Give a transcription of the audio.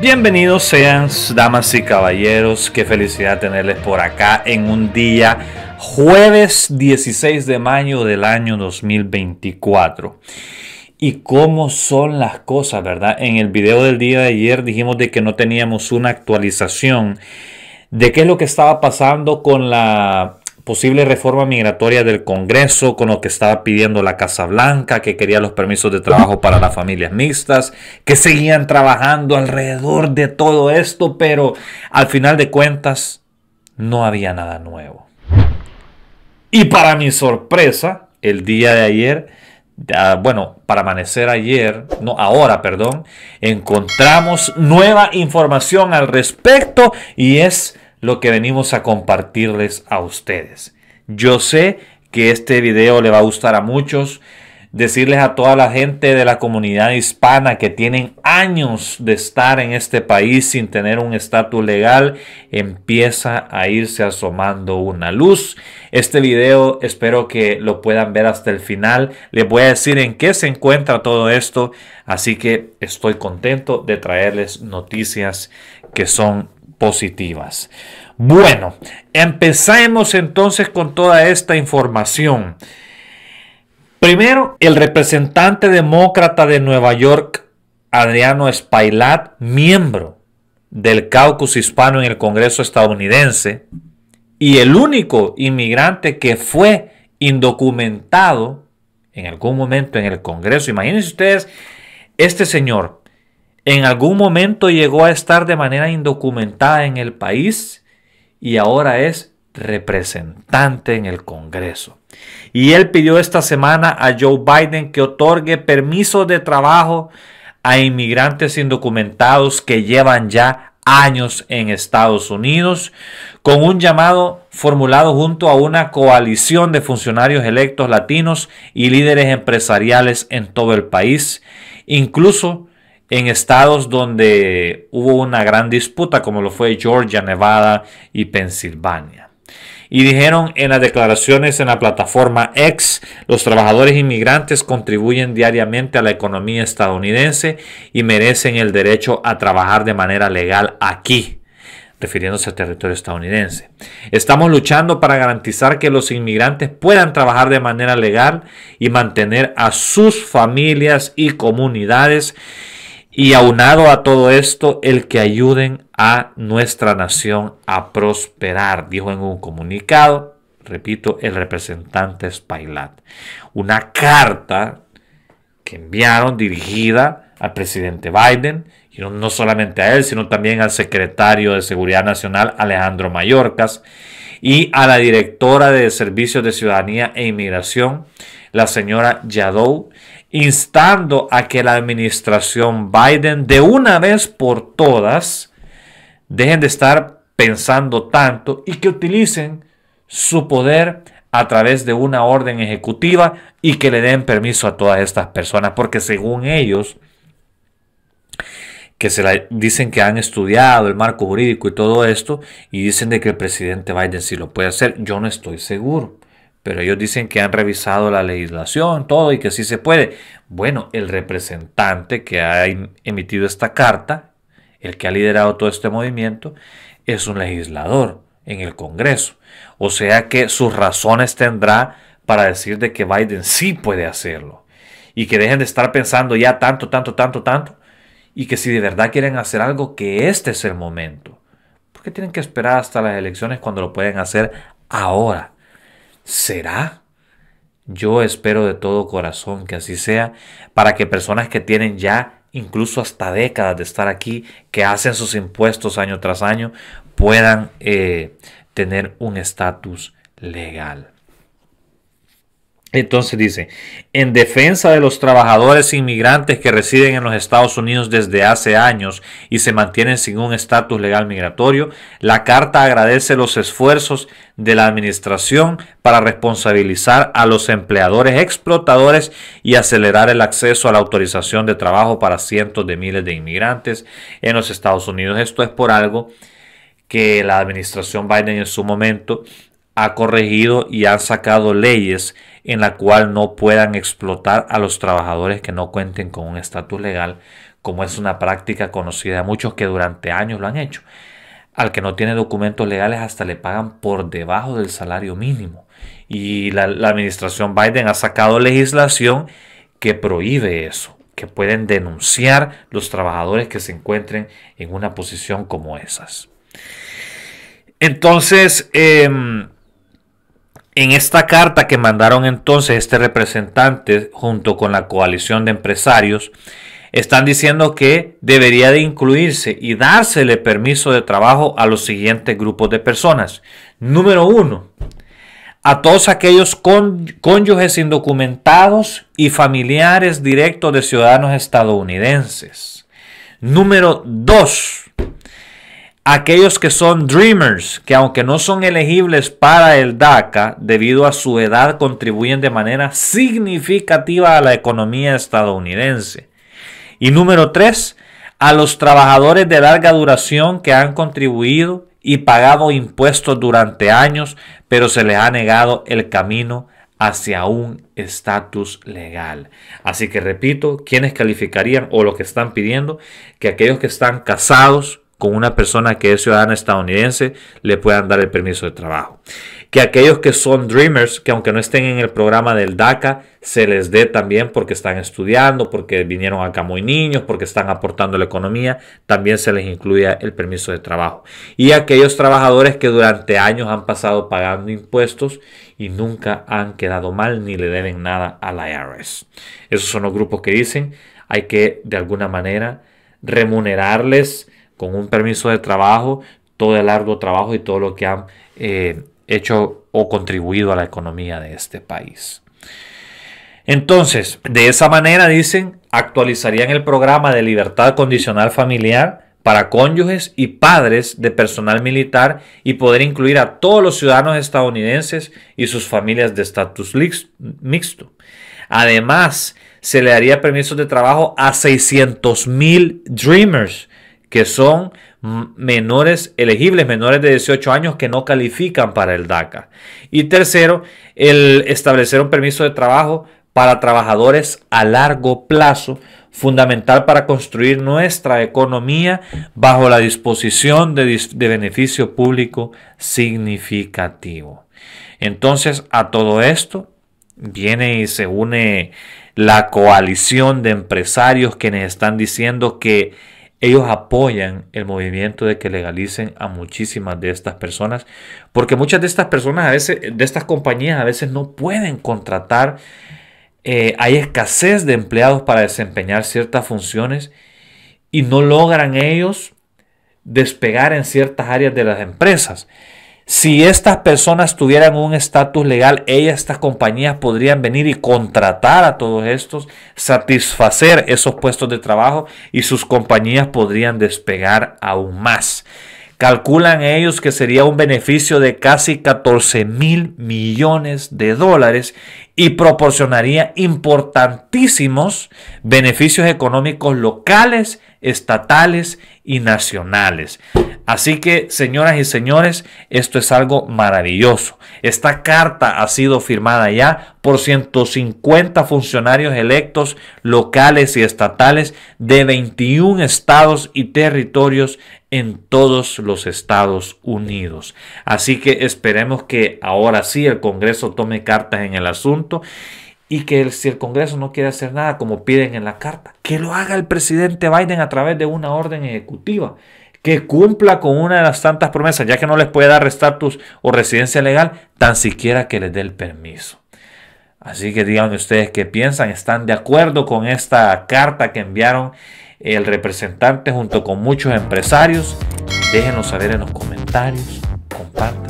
Bienvenidos sean damas y caballeros, qué felicidad tenerles por acá en un día jueves 16 de mayo del año 2024. Y cómo son las cosas, ¿verdad? En el video del día de ayer dijimos de que no teníamos una actualización de qué es lo que estaba pasando con la posible reforma migratoria del Congreso con lo que estaba pidiendo la Casa Blanca, que quería los permisos de trabajo para las familias mixtas, que seguían trabajando alrededor de todo esto, pero al final de cuentas no había nada nuevo. Y para mi sorpresa, el día de ayer, ah, bueno, para amanecer ayer, no, ahora, perdón, encontramos nueva información al respecto y es lo que venimos a compartirles a ustedes. Yo sé que este video le va a gustar a muchos. Decirles a toda la gente de la comunidad hispana que tienen años de estar en este país sin tener un estatus legal, empieza a irse asomando una luz. Este video espero que lo puedan ver hasta el final. Les voy a decir en qué se encuentra todo esto. Así que estoy contento de traerles noticias que son positivas. Bueno, empecemos entonces con toda esta información. Primero, el representante demócrata de Nueva York, Adriano Spailat, miembro del caucus hispano en el Congreso estadounidense y el único inmigrante que fue indocumentado en algún momento en el Congreso. Imagínense ustedes, este señor en algún momento llegó a estar de manera indocumentada en el país y ahora es representante en el Congreso. Y él pidió esta semana a Joe Biden que otorgue permisos de trabajo a inmigrantes indocumentados que llevan ya años en Estados Unidos, con un llamado formulado junto a una coalición de funcionarios electos latinos y líderes empresariales en todo el país. Incluso en estados donde hubo una gran disputa, como lo fue Georgia, Nevada y Pensilvania. Y dijeron en las declaraciones en la plataforma X, los trabajadores inmigrantes contribuyen diariamente a la economía estadounidense y merecen el derecho a trabajar de manera legal aquí refiriéndose al territorio estadounidense. Estamos luchando para garantizar que los inmigrantes puedan trabajar de manera legal y mantener a sus familias y comunidades y aunado a todo esto, el que ayuden a nuestra nación a prosperar, dijo en un comunicado, repito, el representante Spailat. Una carta que enviaron dirigida al presidente Biden, y no, solamente a él, sino también al secretario de Seguridad Nacional Alejandro Mayorkas y a la directora de Servicios de Ciudadanía e Inmigración, la señora Yadou, instando a que la administración Biden de una vez por todas dejen de estar pensando tanto y que utilicen su poder a través de una orden ejecutiva y que le den permiso a todas estas personas, porque según ellos, que se la dicen que han estudiado el marco jurídico y todo esto, y dicen de que el presidente Biden sí lo puede hacer, yo no estoy seguro pero ellos dicen que han revisado la legislación, todo y que sí se puede. Bueno, el representante que ha emitido esta carta, el que ha liderado todo este movimiento, es un legislador en el Congreso. O sea que sus razones tendrá para decir de que Biden sí puede hacerlo. Y que dejen de estar pensando ya tanto, tanto, tanto, tanto. Y que si de verdad quieren hacer algo, que este es el momento. Porque tienen que esperar hasta las elecciones cuando lo pueden hacer ahora? ¿Será? Yo espero de todo corazón que así sea, para que personas que tienen ya incluso hasta décadas de estar aquí, que hacen sus impuestos año tras año, puedan eh, tener un estatus legal. Entonces dice, en defensa de los trabajadores inmigrantes que residen en los Estados Unidos desde hace años y se mantienen sin un estatus legal migratorio, la carta agradece los esfuerzos de la Administración para responsabilizar a los empleadores explotadores y acelerar el acceso a la autorización de trabajo para cientos de miles de inmigrantes en los Estados Unidos. Esto es por algo que la administración Biden en su momento ha corregido y ha sacado leyes en la cual no puedan explotar a los trabajadores que no cuenten con un estatus legal, como es una práctica conocida a muchos que durante años lo han hecho. Al que no tiene documentos legales hasta le pagan por debajo del salario mínimo. Y la, administración Biden ha sacado legislación que prohíbe eso, que pueden denunciar los trabajadores que se encuentren en una posición como esas. Entonces, em, en esta carta que mandaron entonces este representante junto con la coalición de empresarios, están diciendo que debería de incluirse y dársele permiso de trabajo a los siguientes grupos de personas. Número uno, a todos aquellos cónyuges indocumentados y familiares directos de ciudadanos estadounidenses. Número dos, aquellos que son Dreamers, que aunque no son elegibles para el DACA, debido a su edad contribuyen de manera significativa a la economía estadounidense. Y número tres, a los trabajadores de larga duración que han contribuido y pagado impuestos durante años, pero se les ha negado el camino hacia un estatus legal. Así que repito, quienes calificarían o lo que están pidiendo, que aquellos que están casados, con una persona que es ciudadana estadounidense le puedan dar el permiso de trabajo. Que aquellos que son Dreamers, que aunque no estén en el programa del DACA, se les dé también porque están estudiando, porque vinieron acá muy niños, porque están aportando la economía, también se les incluya el permiso de trabajo. Y aquellos trabajadores que durante años han pasado pagando impuestos y nunca han quedado mal ni le deben nada a la IRS. Esos son los grupos que dicen hay que de alguna manera remunerarles con un permiso de trabajo, todo el largo trabajo y todo lo que han eh, hecho o contribuido a la economía de este país. Entonces, de esa manera, dicen, actualizarían el programa de libertad condicional familiar para cónyuges y padres de personal militar y poder incluir a todos los ciudadanos estadounidenses y sus familias de estatus mixto. Además, se le daría permisos de trabajo a 600 mil Dreamers, que son menores elegibles, menores de 18 años que no califican para el DACA. Y tercero, el establecer un permiso de trabajo para trabajadores a largo plazo, fundamental para construir nuestra economía bajo la disposición de, beneficio público significativo. Entonces, a todo esto viene y se une la coalición de empresarios quienes están diciendo que ellos apoyan el movimiento de que legalicen a muchísimas de estas personas, porque muchas de estas personas, a veces, de estas compañías, a veces no pueden contratar, eh, hay escasez de empleados para desempeñar ciertas funciones y no logran ellos despegar en ciertas áreas de las empresas. Si estas personas tuvieran un estatus legal, ellas, estas compañías podrían venir y contratar a todos estos, satisfacer esos puestos de trabajo y sus compañías podrían despegar aún más. Calculan ellos que sería un beneficio de casi 14 mil millones de dólares y proporcionaría importantísimos beneficios económicos locales estatales y nacionales. Así que, señoras y señores, esto es algo maravilloso. Esta carta ha sido firmada ya por 150 funcionarios electos locales y estatales de 21 estados y territorios en todos los Estados Unidos. Así que esperemos que ahora sí el Congreso tome cartas en el asunto y que si el Congreso no quiere hacer nada, como piden en la carta, que lo haga el presidente Biden a través de una orden ejecutiva, que cumpla con una de las tantas promesas, ya que no les puede dar estatus o residencia legal, tan siquiera que les dé el permiso. Así que díganme ustedes qué piensan, están de acuerdo con esta carta que enviaron el representante junto con muchos empresarios. Déjenos saber en los comentarios, compartan.